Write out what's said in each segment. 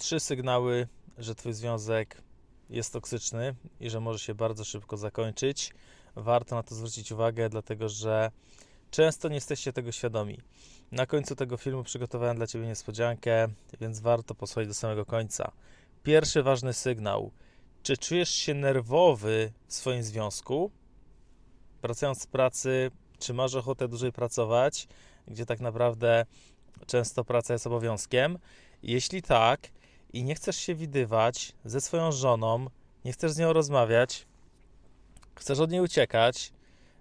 trzy sygnały, że Twój związek jest toksyczny i że może się bardzo szybko zakończyć. Warto na to zwrócić uwagę, dlatego że często nie jesteście tego świadomi. Na końcu tego filmu przygotowałem dla Ciebie niespodziankę, więc warto posłuchać do samego końca. Pierwszy ważny sygnał. Czy czujesz się nerwowy w swoim związku? Wracając z pracy, czy masz ochotę dłużej pracować, gdzie tak naprawdę często praca jest obowiązkiem? Jeśli tak, i nie chcesz się widywać ze swoją żoną, nie chcesz z nią rozmawiać, chcesz od niej uciekać,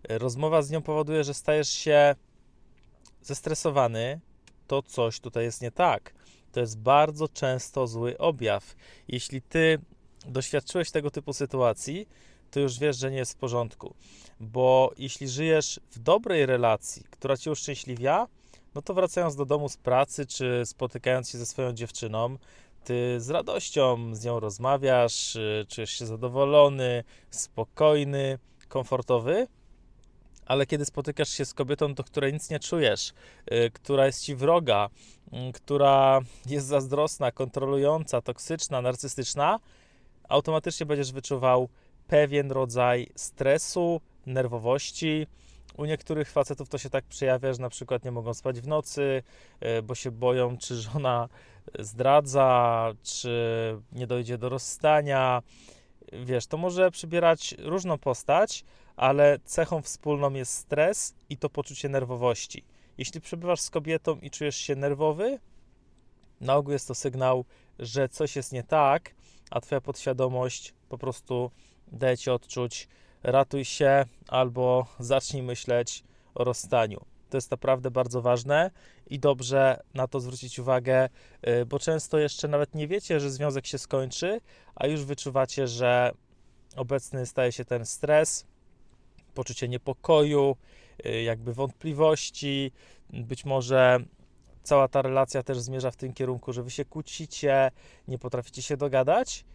e, rozmowa z nią powoduje, że stajesz się zestresowany, to coś tutaj jest nie tak. To jest bardzo często zły objaw. Jeśli ty doświadczyłeś tego typu sytuacji, to już wiesz, że nie jest w porządku. Bo jeśli żyjesz w dobrej relacji, która cię uszczęśliwia, no to wracając do domu z pracy czy spotykając się ze swoją dziewczyną, ty z radością z nią rozmawiasz, y, czujesz się zadowolony, spokojny, komfortowy, ale kiedy spotykasz się z kobietą, do której nic nie czujesz, y, która jest ci wroga, y, która jest zazdrosna, kontrolująca, toksyczna, narcystyczna, automatycznie będziesz wyczuwał pewien rodzaj stresu, nerwowości. U niektórych facetów to się tak przejawia, że na przykład nie mogą spać w nocy, bo się boją, czy żona zdradza, czy nie dojdzie do rozstania. Wiesz, to może przybierać różną postać, ale cechą wspólną jest stres i to poczucie nerwowości. Jeśli przebywasz z kobietą i czujesz się nerwowy, na ogół jest to sygnał, że coś jest nie tak, a twoja podświadomość po prostu daje ci odczuć ratuj się albo zacznij myśleć o rozstaniu. To jest naprawdę bardzo ważne i dobrze na to zwrócić uwagę, y, bo często jeszcze nawet nie wiecie, że związek się skończy, a już wyczuwacie, że obecny staje się ten stres, poczucie niepokoju, y, jakby wątpliwości, być może cała ta relacja też zmierza w tym kierunku, że wy się kłócicie, nie potraficie się dogadać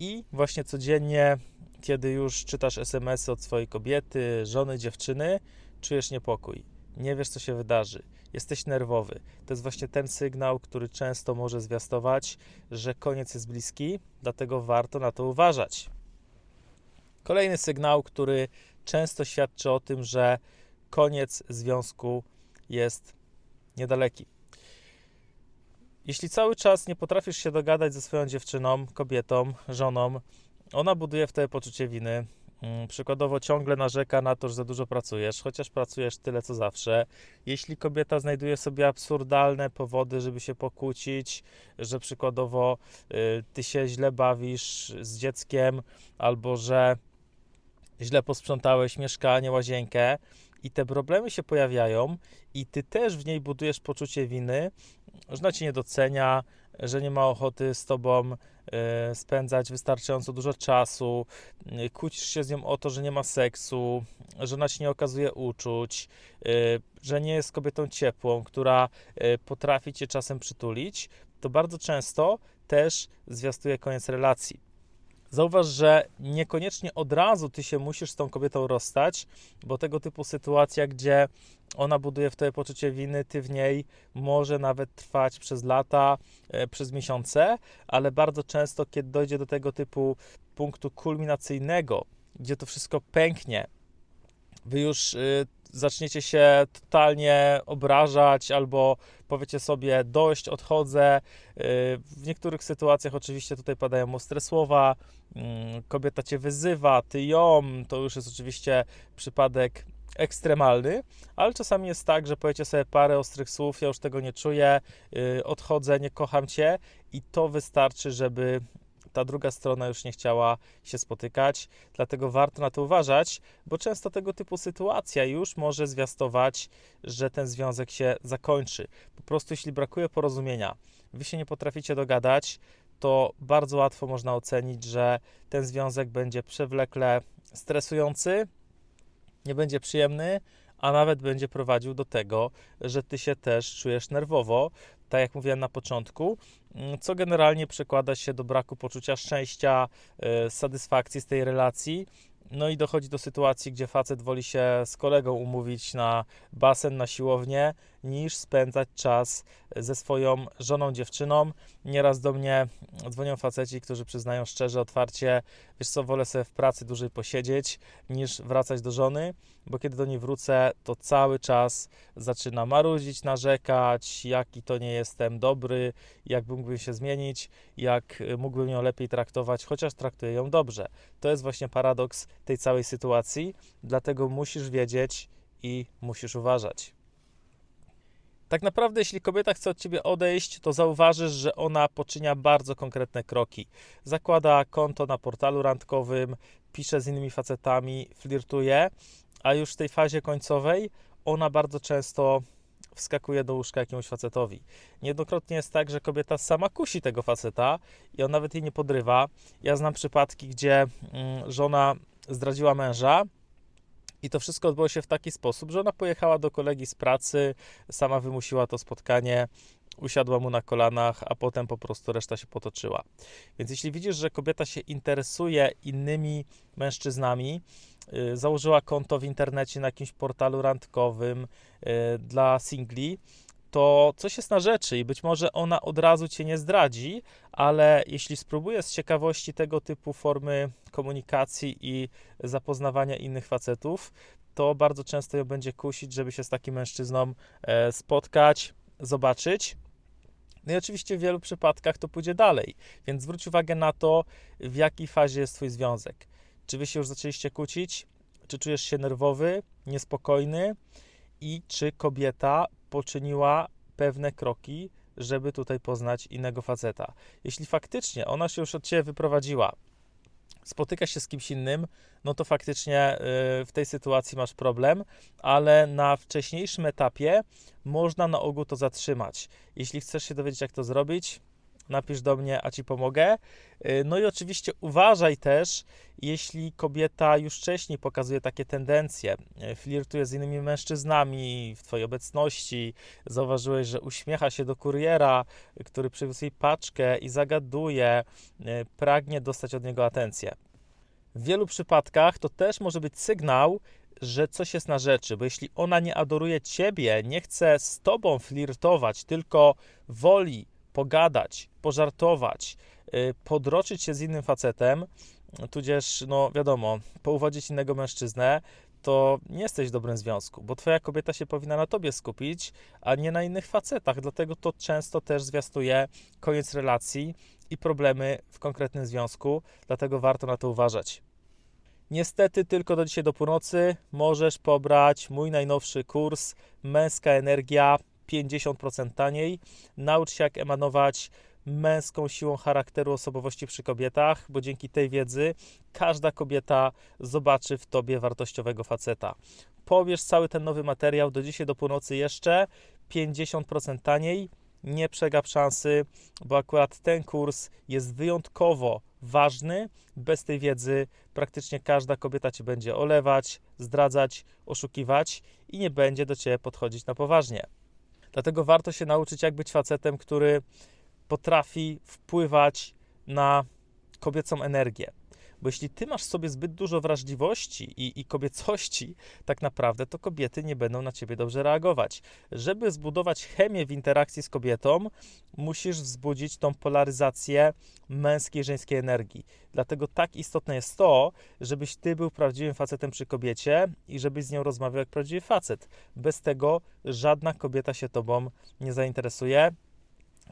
i właśnie codziennie, kiedy już czytasz SMS-y od swojej kobiety, żony, dziewczyny, czujesz niepokój nie wiesz, co się wydarzy, jesteś nerwowy. To jest właśnie ten sygnał, który często może zwiastować, że koniec jest bliski, dlatego warto na to uważać. Kolejny sygnał, który często świadczy o tym, że koniec związku jest niedaleki. Jeśli cały czas nie potrafisz się dogadać ze swoją dziewczyną, kobietą, żoną, ona buduje w tobie poczucie winy, Mm, przykładowo ciągle narzeka na to, że za dużo pracujesz, chociaż pracujesz tyle co zawsze. Jeśli kobieta znajduje sobie absurdalne powody, żeby się pokłócić, że przykładowo y, ty się źle bawisz z dzieckiem, albo że źle posprzątałeś mieszkanie, łazienkę, i te problemy się pojawiają, i ty też w niej budujesz poczucie winy, że ona cię nie docenia, że nie ma ochoty z tobą E, spędzać wystarczająco dużo czasu, e, kłócisz się z nią o to, że nie ma seksu, że ona ci nie okazuje uczuć, e, że nie jest kobietą ciepłą, która potrafi cię czasem przytulić, to bardzo często też zwiastuje koniec relacji. Zauważ, że niekoniecznie od razu ty się musisz z tą kobietą rozstać, bo tego typu sytuacja, gdzie ona buduje w tobie poczucie winy, ty w niej, może nawet trwać przez lata, e, przez miesiące, ale bardzo często, kiedy dojdzie do tego typu punktu kulminacyjnego, gdzie to wszystko pęknie, wy już y, zaczniecie się totalnie obrażać albo powiecie sobie dość, odchodzę. Y, w niektórych sytuacjach oczywiście tutaj padają ostre słowa, mm, kobieta cię wyzywa, ty ją, to już jest oczywiście przypadek ekstremalny, ale czasami jest tak, że powiecie sobie parę ostrych słów, ja już tego nie czuję, y, odchodzę, nie kocham cię i to wystarczy, żeby ta druga strona już nie chciała się spotykać, dlatego warto na to uważać, bo często tego typu sytuacja już może zwiastować, że ten związek się zakończy. Po prostu jeśli brakuje porozumienia, wy się nie potraficie dogadać, to bardzo łatwo można ocenić, że ten związek będzie przewlekle stresujący, nie będzie przyjemny, a nawet będzie prowadził do tego, że ty się też czujesz nerwowo, tak jak mówiłem na początku, mm, co generalnie przekłada się do braku poczucia szczęścia, e, satysfakcji z tej relacji. No i dochodzi do sytuacji, gdzie facet woli się z kolegą umówić na basen, na siłownię, niż spędzać czas e, ze swoją żoną, dziewczyną. Nieraz do mnie mm, dzwonią faceci, którzy przyznają szczerze, otwarcie, wiesz co, wolę sobie w pracy dłużej posiedzieć niż wracać do żony, bo kiedy do niej wrócę, to cały czas zaczyna marudzić, narzekać, jaki to nie jestem dobry, jak mógłbym się zmienić, jak y, mógłbym ją lepiej traktować, chociaż traktuję ją dobrze. To jest właśnie paradoks tej całej sytuacji, dlatego musisz wiedzieć i musisz uważać. Tak naprawdę, jeśli kobieta chce od ciebie odejść, to zauważysz, że ona poczynia bardzo konkretne kroki. Zakłada konto na portalu randkowym, pisze z innymi facetami, flirtuje, a już w tej fazie końcowej ona bardzo często wskakuje do łóżka jakiemuś facetowi. Niejednokrotnie jest tak, że kobieta sama kusi tego faceta i on nawet jej nie podrywa. Ja znam przypadki, gdzie mm, żona zdradziła męża i to wszystko odbyło się w taki sposób, że ona pojechała do kolegi z pracy, sama wymusiła to spotkanie, usiadła mu na kolanach, a potem po prostu reszta się potoczyła. Więc jeśli widzisz, że kobieta się interesuje innymi mężczyznami, y, założyła konto w internecie na jakimś portalu randkowym y, dla singli, to coś jest na rzeczy i być może ona od razu cię nie zdradzi, ale jeśli spróbuję z ciekawości tego typu formy komunikacji i zapoznawania innych facetów, to bardzo często ją będzie kusić, żeby się z takim mężczyzną e, spotkać, zobaczyć. No i oczywiście w wielu przypadkach to pójdzie dalej, więc zwróć uwagę na to, w jakiej fazie jest Twój związek. Czy Wy się już zaczęliście kłócić? Czy czujesz się nerwowy, niespokojny? I czy kobieta poczyniła pewne kroki, żeby tutaj poznać innego faceta. Jeśli faktycznie ona się już od ciebie wyprowadziła, spotyka się z kimś innym, no to faktycznie y, w tej sytuacji masz problem, ale na wcześniejszym etapie można na ogół to zatrzymać. Jeśli chcesz się dowiedzieć, jak to zrobić, napisz do mnie, a ci pomogę. Y, no i oczywiście uważaj też, jeśli kobieta już wcześniej pokazuje takie tendencje, y, flirtuje z innymi mężczyznami w twojej obecności, zauważyłeś, że uśmiecha się do kuriera, który przywiózł jej paczkę i zagaduje, y, pragnie dostać od niego atencję. W wielu przypadkach to też może być sygnał, że coś jest na rzeczy, bo jeśli ona nie adoruje ciebie, nie chce z tobą flirtować, tylko woli pogadać, pożartować, y, podroczyć się z innym facetem, tudzież, no wiadomo, pouwadzić innego mężczyznę, to nie jesteś w dobrym związku, bo twoja kobieta się powinna na tobie skupić, a nie na innych facetach. Dlatego to często też zwiastuje koniec relacji i problemy w konkretnym związku, dlatego warto na to uważać. Niestety tylko do dzisiaj do północy możesz pobrać mój najnowszy kurs Męska Energia 50% taniej. Naucz się, jak emanować męską siłą charakteru osobowości przy kobietach, bo dzięki tej wiedzy każda kobieta zobaczy w tobie wartościowego faceta. Pobierz cały ten nowy materiał do dzisiaj, do północy jeszcze 50% taniej. Nie przegap szansy, bo akurat ten kurs jest wyjątkowo ważny. Bez tej wiedzy praktycznie każda kobieta cię będzie olewać, zdradzać, oszukiwać i nie będzie do ciebie podchodzić na poważnie. Dlatego warto się nauczyć, jak być facetem, który potrafi wpływać na kobiecą energię. Bo jeśli ty masz sobie zbyt dużo wrażliwości i, i kobiecości, tak naprawdę to kobiety nie będą na ciebie dobrze reagować. Żeby zbudować chemię w interakcji z kobietą, musisz wzbudzić tą polaryzację męskiej, żeńskiej energii. Dlatego tak istotne jest to, żebyś ty był prawdziwym facetem przy kobiecie i żebyś z nią rozmawiał jak prawdziwy facet. Bez tego żadna kobieta się tobą nie zainteresuje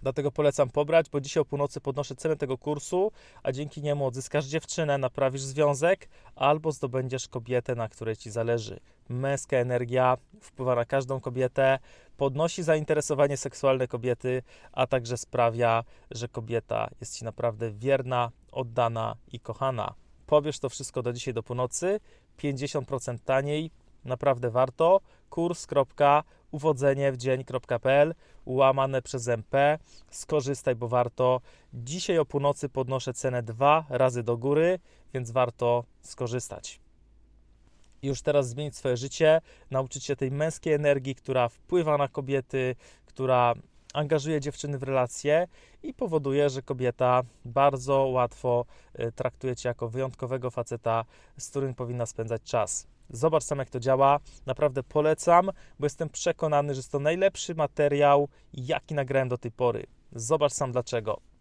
Dlatego polecam pobrać, bo dzisiaj o północy podnoszę cenę tego kursu, a dzięki niemu odzyskasz dziewczynę, naprawisz związek albo zdobędziesz kobietę, na której ci zależy. Męska energia wpływa na każdą kobietę, podnosi zainteresowanie seksualne kobiety, a także sprawia, że kobieta jest ci naprawdę wierna, oddana i kochana. Powiesz to wszystko do dzisiaj do północy, 50% taniej, Naprawdę warto. kurs.uwodzeniewdzień.pl Ułamane przez MP. Skorzystaj, bo warto. Dzisiaj o północy podnoszę cenę dwa razy do góry, więc warto skorzystać już teraz zmienić swoje życie, nauczyć się tej męskiej energii, która wpływa na kobiety, która angażuje dziewczyny w relacje i powoduje, że kobieta bardzo łatwo y, traktuje cię jako wyjątkowego faceta, z którym powinna spędzać czas. Zobacz sam, jak to działa. Naprawdę polecam, bo jestem przekonany, że jest to najlepszy materiał, jaki nagrałem do tej pory. Zobacz sam dlaczego.